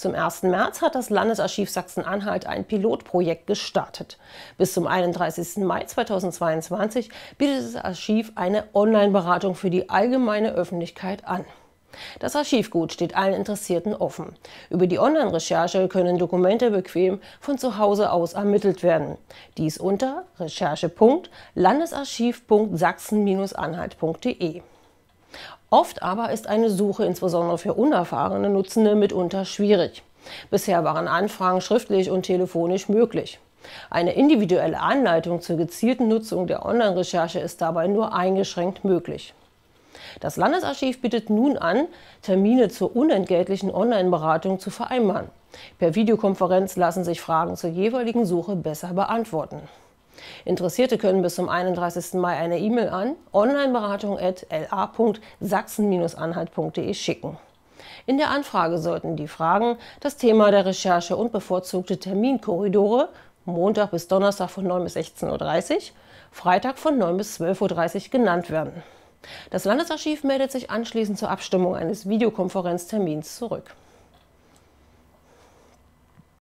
Zum 1. März hat das Landesarchiv Sachsen-Anhalt ein Pilotprojekt gestartet. Bis zum 31. Mai 2022 bietet das Archiv eine Online-Beratung für die allgemeine Öffentlichkeit an. Das Archivgut steht allen Interessierten offen. Über die Online-Recherche können Dokumente bequem von zu Hause aus ermittelt werden. Dies unter recherche.landesarchiv.sachsen-anhalt.de. Oft aber ist eine Suche insbesondere für unerfahrene Nutzende mitunter schwierig. Bisher waren Anfragen schriftlich und telefonisch möglich. Eine individuelle Anleitung zur gezielten Nutzung der Online-Recherche ist dabei nur eingeschränkt möglich. Das Landesarchiv bietet nun an, Termine zur unentgeltlichen Online-Beratung zu vereinbaren. Per Videokonferenz lassen sich Fragen zur jeweiligen Suche besser beantworten. Interessierte können bis zum 31. Mai eine E-Mail an onlineberatung.la.sachsen-anhalt.de schicken. In der Anfrage sollten die Fragen, das Thema der Recherche und bevorzugte Terminkorridore Montag bis Donnerstag von 9 bis 16.30 Uhr, Freitag von 9 bis 12.30 Uhr genannt werden. Das Landesarchiv meldet sich anschließend zur Abstimmung eines Videokonferenztermins zurück.